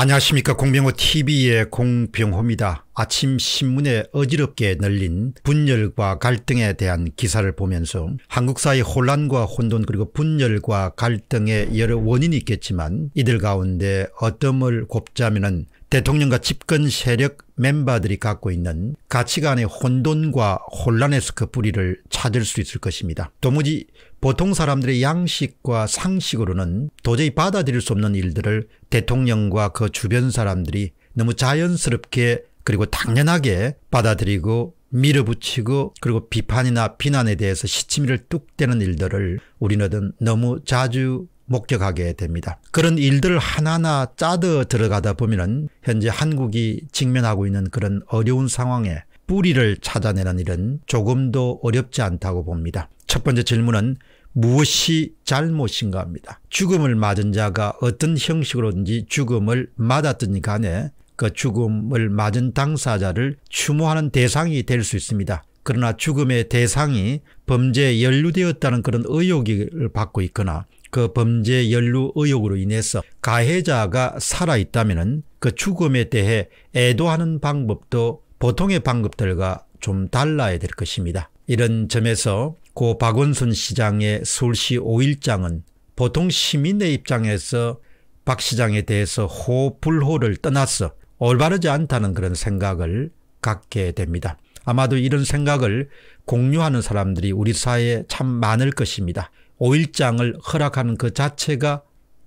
안녕하십니까 공병호TV의 공병호입니다. 아침 신문에 어지럽게 널린 분열과 갈등에 대한 기사를 보면서 한국 사회 의 혼란과 혼돈 그리고 분열과 갈등의 여러 원인이 있겠지만 이들 가운데 어떤을 곱자면은 대통령과 집권 세력 멤버들이 갖고 있는 가치관의 혼돈과 혼란에서 그 뿌리를 찾을 수 있을 것입니다. 도무지 보통 사람들의 양식과 상식으로는 도저히 받아들일 수 없는 일들을 대통령과 그 주변 사람들이 너무 자연스럽게 그리고 당연하게 받아들이고 밀어붙이고 그리고 비판이나 비난에 대해서 시치미를 뚝떼는 일들을 우리는 너무 자주 목격하게 됩니다. 그런 일들 하나하나 짜져 들어가다 보면 현재 한국이 직면하고 있는 그런 어려운 상황에 뿌리를 찾아내는 일은 조금도 어렵지 않다고 봅니다. 첫 번째 질문은 무엇이 잘못인가 합니다. 죽음을 맞은 자가 어떤 형식으로든지 죽음을 맞았든지 간에 그 죽음을 맞은 당사자를 추모하는 대상이 될 수 있습니다. 그러나 죽음의 대상이 범죄에 연루되었다는 그런 의혹을 받고 있거나 그 범죄 연루 의혹으로 인해서 가해자가 살아있다면 그 죽음에 대해 애도하는 방법도 보통의 방법들과 좀 달라야 될 것입니다. 이런 점에서 고 박원순 시장의 서울시 5일장은 보통 시민의 입장에서 박 시장에 대해서 호불호를 떠나서 올바르지 않다는 그런 생각을 갖게 됩니다. 아마도 이런 생각을 공유하는 사람들이 우리 사회에 참 많을 것입니다. 5일장을 허락하는 그 자체가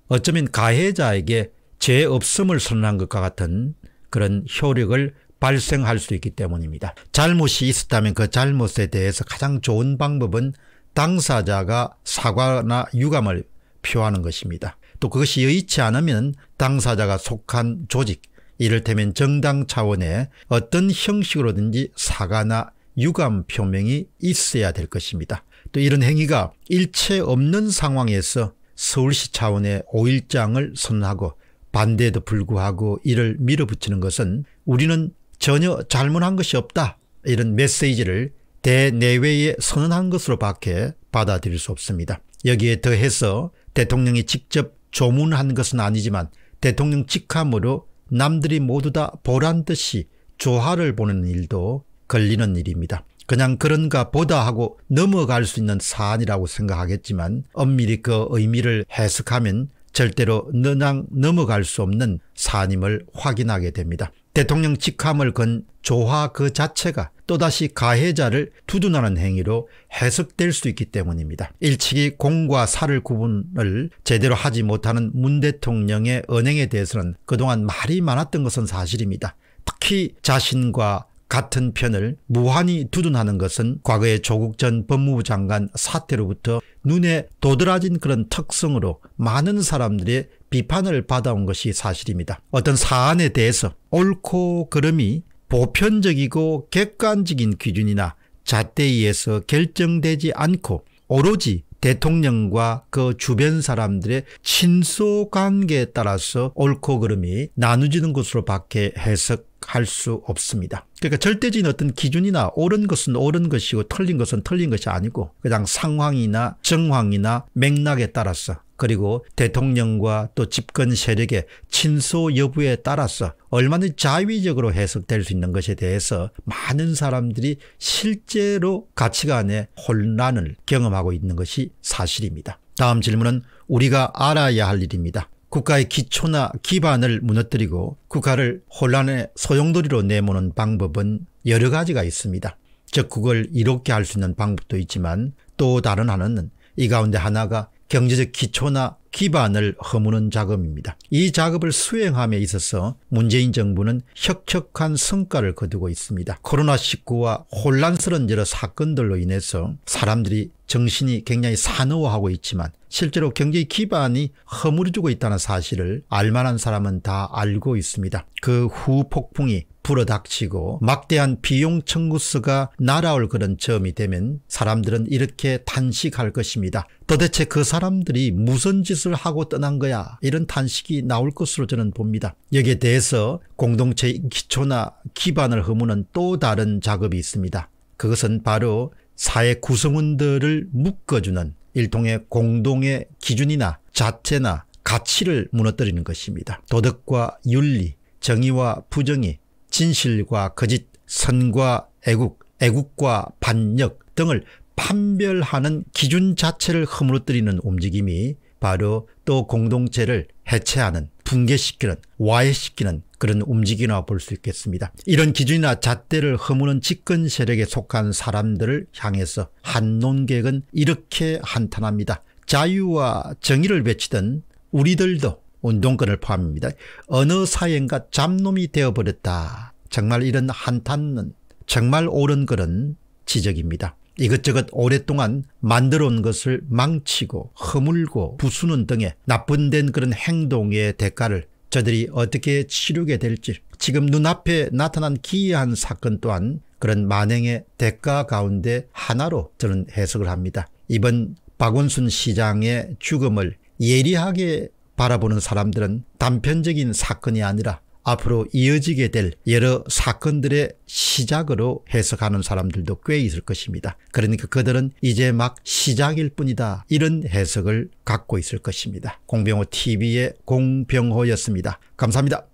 어쩌면 가해자에게 죄 없음을 선언한 것과 같은 그런 효력을 발생할 수 있기 때문입니다. 잘못이 있었다면 그 잘못에 대해서 가장 좋은 방법은 당사자가 사과나 유감을 표하는 것입니다. 또 그것이 여의치 않으면 당사자가 속한 조직 이를테면 정당 차원의 어떤 형식으로든지 사과나 유감 표명이 있어야 될 것입니다. 또 이런 행위가 일체 없는 상황에서 서울시 차원의 5일장을 선언하고 반대에도 불구하고 이를 밀어붙이는 것은 우리는 전혀 잘못한 것이 없다 이런 메시지를 대내외에 선언한 것으로 밖에 받아들일 수 없습니다. 여기에 더해서 대통령이 직접 조문한 것은 아니지만 대통령 직함으로 남들이 모두 다 보란 듯이 조화를 보는 일도 걸리는 일입니다. 그냥 그런가 보다 하고 넘어갈 수 있는 사안이라고 생각하겠지만 엄밀히 그 의미를 해석하면 절대로 너냥 넘어갈 수 없는 사안임을 확인하게 됩니다. 대통령 직함을 건 조화 그 자체가 또다시 가해자를 두둔하는 행위로 해석될 수 있기 때문입니다. 일찍이 공과 사를 구분을 제대로 하지 못하는 문 대통령의 언행에 대해서는 그동안 말이 많았던 것은 사실입니다. 특히 자신과 같은 편을 무한히 두둔하는 것은 과거의 조국 전 법무부 장관 사태로부터 눈에 도드라진 그런 특성으로 많은 사람들의 비판을 받아온 것이 사실입니다. 어떤 사안에 대해서 옳고 그름이 보편적이고 객관적인 기준이나 잣대에 의해서 결정되지 않고 오로지 대통령과 그 주변 사람들의 친소 관계에 따라서 옳고 그름이 나누지는 것으로 밖에 해석할 수 없습니다. 그러니까 절대적인 어떤 기준이나 옳은 것은 옳은 것이고 틀린 것은 틀린 것이 아니고 그냥 상황이나 정황이나 맥락에 따라서 그리고 대통령과 또 집권 세력의 친소 여부에 따라서 얼마든지 자위적으로 해석될 수 있는 것에 대해서 많은 사람들이 실제로 가치관의 혼란을 경험하고 있는 것이 사실입니다. 다음 질문은 우리가 알아야 할 일입니다. 국가의 기초나 기반을 무너뜨리고 국가를 혼란의 소용돌이로 내모는 방법은 여러 가지가 있습니다. 즉 국을 이롭게 할 수 있는 방법도 있지만 또 다른 하나는 이 가운데 하나가 경제적 기초나 기반을 허무는 작업입니다. 이 작업을 수행함에 있어서 문재인 정부는 혁혁한 성과를 거두고 있습니다. 코로나19와 혼란스러운 여러 사건들로 인해서 사람들이 정신이 굉장히 산호화하고 있지만 실제로 경제 기반이 허물어지고 있다는 사실을 알만한 사람은 다 알고 있습니다. 그 후폭풍이 불어닥치고 막대한 비용 청구수가 날아올 그런 점이 되면 사람들은 이렇게 단식할 것입니다. 도대체 그 사람들이 무슨 짓을 짓을 하고 떠난 거야 이런 탄식이 나올 것으로 저는 봅니다. 여기에 대해서 공동체의 기초나 기반을 허무는 또 다른 작업이 있습니다. 그것은 바로 사회 구성원들을 묶어주는 일통의 공동의 기준이나 자체나 가치를 무너뜨리는 것입니다. 도덕과 윤리, 정의와 부정의, 진실과 거짓, 선과 애국, 애국과 반역 등을 판별하는 기준 자체를 허물어뜨리는 움직임이 바로 또 공동체를 해체하는 붕괴시키는 와해시키는 그런 움직임이라 볼수 있겠습니다. 이런 기준이나 잣대를 허무는 집권 세력에 속한 사람들을 향해서 한논객은 이렇게 한탄합니다. 자유와 정의를 외치던 우리들도 운동권을 포함합니다. 어느 사회인가 잡놈이 되어버렸다. 정말 이런 한탄은 정말 옳은 그런 지적입니다. 이것저것 오랫동안 만들어온 것을 망치고 허물고 부수는 등의 나쁜된 그런 행동의 대가를 저들이 어떻게 치르게 될지 지금 눈앞에 나타난 기이한 사건 또한 그런 만행의 대가 가운데 하나로 저는 해석을 합니다. 이번 박원순 시장의 죽음을 예리하게 바라보는 사람들은 단편적인 사건이 아니라 앞으로 이어지게 될 여러 사건들의 시작으로 해석하는 사람들도 꽤 있을 것입니다. 그러니까 그들은 이제 막 시작일 뿐이다 이런 해석을 갖고 있을 것입니다. 공병호 TV의 공병호였습니다. 감사합니다.